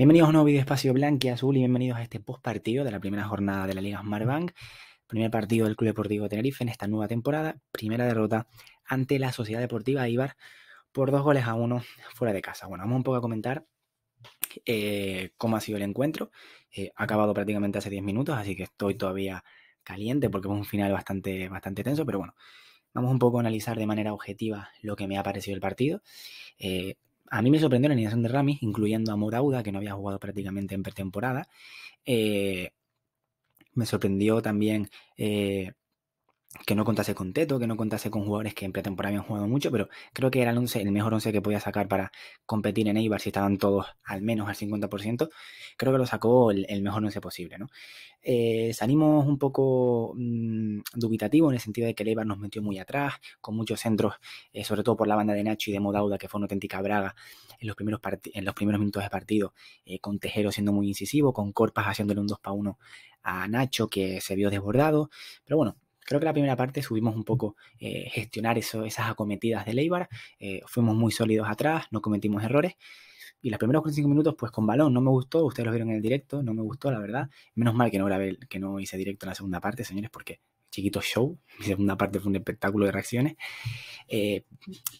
Bienvenidos a un nuevo Video espacio blanco y azul y bienvenidos a este post partido de la primera jornada de la Liga Smartbank. Primer partido del Club Deportivo Tenerife en esta nueva temporada. Primera derrota ante la Sociedad Deportiva Ibar por dos goles a uno fuera de casa. Bueno, vamos un poco a comentar eh, cómo ha sido el encuentro. Eh, ha acabado prácticamente hace 10 minutos, así que estoy todavía caliente porque fue un final bastante, bastante tenso, pero bueno. Vamos un poco a analizar de manera objetiva lo que me ha parecido el partido. Eh, a mí me sorprendió la iniciación de Rami, incluyendo a Morauda, que no había jugado prácticamente en pretemporada. Eh, me sorprendió también eh, que no contase con Teto, que no contase con jugadores que en pretemporada habían jugado mucho, pero creo que era el, el mejor 11 que podía sacar para competir en Eibar si estaban todos al menos al 50%. Creo que lo sacó el, mejor 11 posible. ¿no? Eh, salimos un poco mm, dubitativo en el sentido de que el Eibar nos metió muy atrás, con muchos centros, eh, sobre todo por la banda de Nacho y de Modauda, que fue una auténtica braga en los primeros, en los primeros minutos de partido, eh, con Tejero siendo muy incisivo, con Corpas haciéndole un 2 para 1 a Nacho, que se vio desbordado. Pero bueno, Creo que la primera parte subimos un poco eh, gestionar esas acometidas de Leibar, eh, fuimos muy sólidos atrás, no cometimos errores. Y los primeros 45 minutos, pues con balón, no me gustó, ustedes lo vieron en el directo, no me gustó, la verdad. Menos mal que no que no hice directo en la segunda parte, señores, porque chiquito show. Mi segunda parte fue un espectáculo de reacciones. Eh,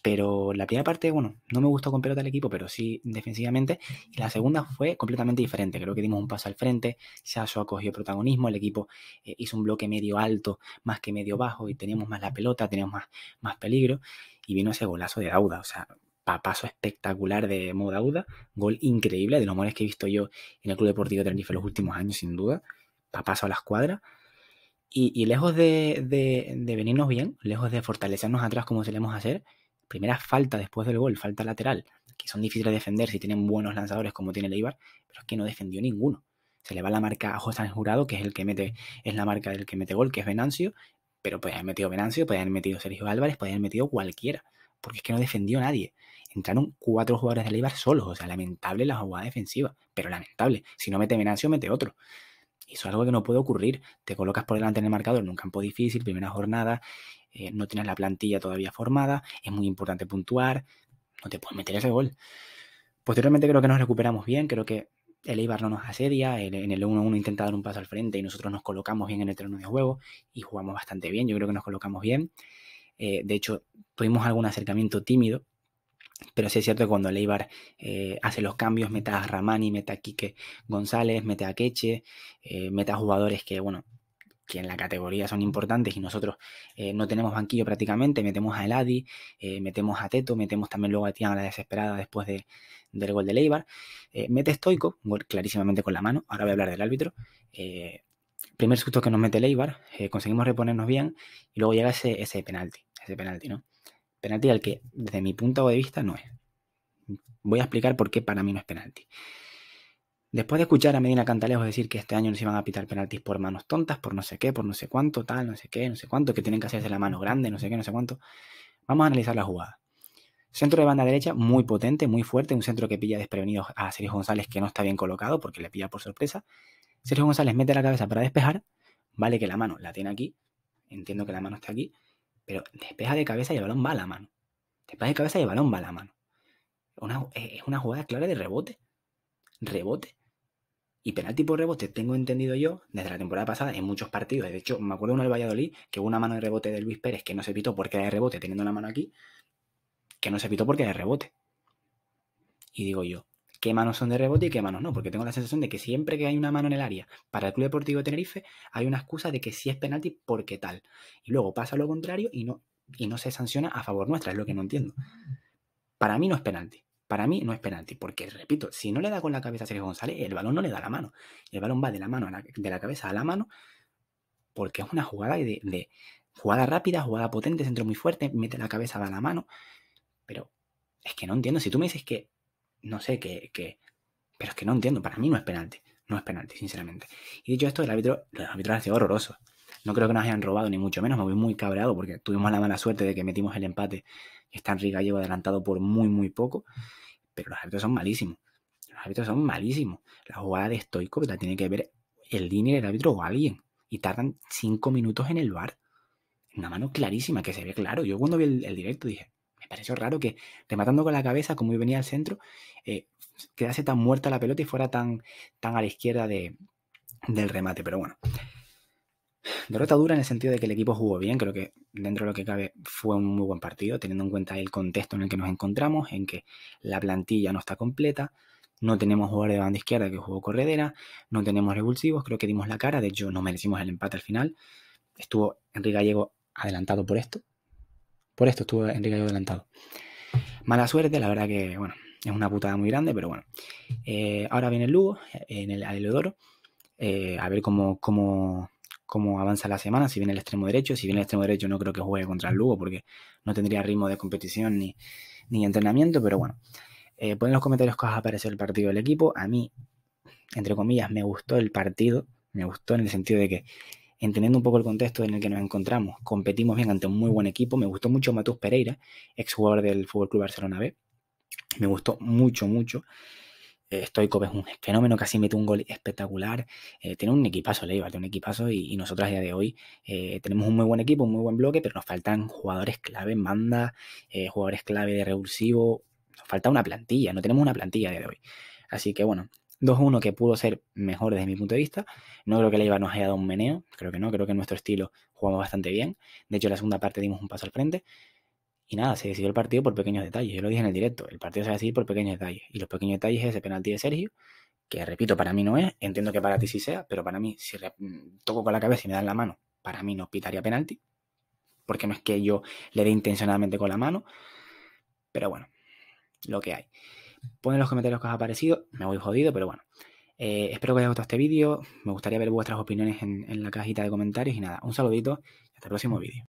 pero la primera parte, bueno, no me gustó con pelota el equipo, pero sí defensivamente. Y la segunda fue completamente diferente. Creo que dimos un paso al frente. Sasso acogió protagonismo. El equipo eh, hizo un bloque medio alto más que medio bajo y teníamos más la pelota, teníamos más, más peligro. Y vino ese golazo de Dauda. O sea, papazo espectacular de Dauda, gol increíble, de los mejores que he visto yo en el Club Deportivo de Tenerife los últimos años, sin duda, papazo a la escuadra. Y, lejos de, venirnos bien, lejos de fortalecernos atrás como solemos hacer, primera falta después del gol, falta lateral, que son difíciles de defender si tienen buenos lanzadores como tiene Leibar, pero es que no defendió ninguno. Se le va la marca a José Jurado, que es el que mete, es la marca del que mete gol, que es Venancio, pero puede haber metido Venancio, puede haber metido Sergio Álvarez, puede haber metido cualquiera, porque es que no defendió nadie. Entraron cuatro jugadores de Leibar solos, o sea, lamentable la jugada defensiva, pero lamentable. Si no mete Venancio, mete otro. Eso es algo que no puede ocurrir. Te colocas por delante en el marcador en un campo difícil, primera jornada, eh, no tienes la plantilla todavía formada, es muy importante puntuar, no te puedes meter ese gol. Posteriormente creo que nos recuperamos bien, creo que el Eibar no nos asedia, en el 1-1 intenta dar un paso al frente y nosotros nos colocamos bien en el terreno de juego y jugamos bastante bien, yo creo que nos colocamos bien. Eh, de hecho, tuvimos algún acercamiento tímido pero sí es cierto que cuando Leibar eh, hace los cambios, mete a Ramani, meta a Quique González, mete a Queche, eh, mete a jugadores que, bueno, que en la categoría son importantes y nosotros eh, no tenemos banquillo prácticamente, metemos a Eladi, metemos a Teto, metemos también luego a Tiana la desesperada después de, del gol de Leibar, mete Stoico, clarísimamente con la mano, ahora voy a hablar del árbitro, primer susto que nos mete Leibar, conseguimos reponernos bien y luego llega ese, ese penalti, ese penalti, ¿no? Penalti al que, desde mi punto de vista, no es. Voy a explicar por qué para mí no es penalti. Después de escuchar a Medina Cantalejo decir que este año no se iban a pitar penaltis por manos tontas, por no sé qué, por no sé cuánto, tal, no sé qué, no sé cuánto, que tienen que hacerse la mano grande, no sé qué, no sé cuánto, vamos a analizar la jugada. Centro de banda derecha muy potente, muy fuerte, un centro que pilla desprevenido a Sergio González que no está bien colocado porque le pilla por sorpresa. Sergio González mete la cabeza para despejar, vale que la mano la tiene aquí, entiendo que la mano está aquí, pero despeja de cabeza y el balón va a la mano. Despeja de cabeza y el balón va a la mano. es una jugada clara de rebote. Rebote. Y penalti por rebote, tengo entendido yo, desde la temporada pasada, en muchos partidos. De hecho, me acuerdo uno del Valladolid, que hubo una mano de rebote de Luis Pérez que no se pitó porque era de rebote, teniendo la mano aquí, que no se pitó porque era de rebote. Y digo yo, qué manos son de rebote y qué manos no, porque tengo la sensación de que siempre que hay una mano en el área para el Club Deportivo de Tenerife, hay una excusa de que sí es penalti porque tal. Y luego pasa lo contrario y no, y no se sanciona a favor nuestra, es lo que no entiendo. Para mí no es penalti. Para mí no es penalti, porque repito, si no le da con la cabeza a Sergio González, el balón no le da la mano. El balón va de la mano de la cabeza a la mano, porque es una jugada de, de jugada rápida, jugada potente, centro muy fuerte, mete la cabeza, a la mano. Pero es que no entiendo. Si tú me dices que no sé, qué, Pero es que no entiendo, para mí no es penalti. No es penalti, sinceramente. Y dicho esto, el árbitro, los árbitros han sido horroroso, No creo que nos hayan robado, ni mucho menos. Me voy muy cabreado porque tuvimos la mala suerte de que metimos el empate y está Enrique adelantado por muy, muy poco. Pero los árbitros son malísimos. Los árbitros son malísimos. La jugada de Stoico la tiene que ver el línea del árbitro o alguien. Y tardan cinco minutos en el bar. Una mano clarísima que se ve claro. Yo cuando vi el directo dije, pareció raro que rematando con la cabeza, como venía al centro, eh, quedase tan muerta la pelota y fuera tan, tan a la izquierda de, del remate. Pero bueno, derrota dura en el sentido de que el equipo jugó bien, creo que dentro de lo que cabe fue un muy buen partido, teniendo en cuenta el contexto en el que nos encontramos, en que la plantilla no está completa. No tenemos jugador de banda izquierda que jugó corredera, no tenemos revulsivos, creo que dimos la cara, de hecho no merecimos el empate al final. Estuvo Enrique Gallego adelantado por esto, por esto estuvo Enrique yo adelantado. Mala suerte, la verdad que, bueno, es una putada muy grande, pero bueno. Eh, ahora viene el Lugo, en el Aleodoro, eh, a ver cómo, cómo, avanza la semana, si viene el extremo derecho. Si viene el extremo derecho no creo que juegue contra el Lugo porque no tendría ritmo de competición ni, entrenamiento, pero bueno. Eh, pon en los comentarios qué os ha parecido el partido del equipo. A mí, entre comillas, me gustó el partido. Me gustó en el sentido de que entendiendo un poco el contexto en el que nos encontramos, competimos bien ante un muy buen equipo. Me gustó mucho Matus Pereira, exjugador del Fútbol Club Barcelona B. Me gustó mucho, mucho. estoy eh, es un fenómeno, casi mete un gol espectacular. Eh, tiene un equipazo, Leiva, tiene un equipazo y, nosotros a día de hoy eh, tenemos un muy buen equipo, un muy buen bloque, pero nos faltan jugadores clave Manda, jugadores clave de revulsivo. Nos falta una plantilla, no tenemos una plantilla a día de hoy. Así que bueno, 2-1 que pudo ser mejor desde mi punto de vista. No creo que la IVA nos haya dado un meneo, creo que no, creo que nuestro estilo jugamos bastante bien. De hecho, en la segunda parte dimos un paso al frente. Y nada, se decidió el partido por pequeños detalles. Yo lo dije en el directo, el partido se va a decidir por pequeños detalles. Y los pequeños detalles es ese penalti de Sergio, que repito, para mí no es, entiendo que para ti sí sea, pero para mí, si mm, toco con la cabeza y me dan la mano, para mí no pitaría penalti, porque no es que yo le dé intencionadamente con la mano, pero bueno, lo que hay. Pon en los comentarios que os ha parecido. Me voy jodido, pero bueno. Eh, espero que os haya gustado este vídeo. Me gustaría ver vuestras opiniones en, en la cajita de comentarios. Y nada, un saludito y hasta el próximo vídeo.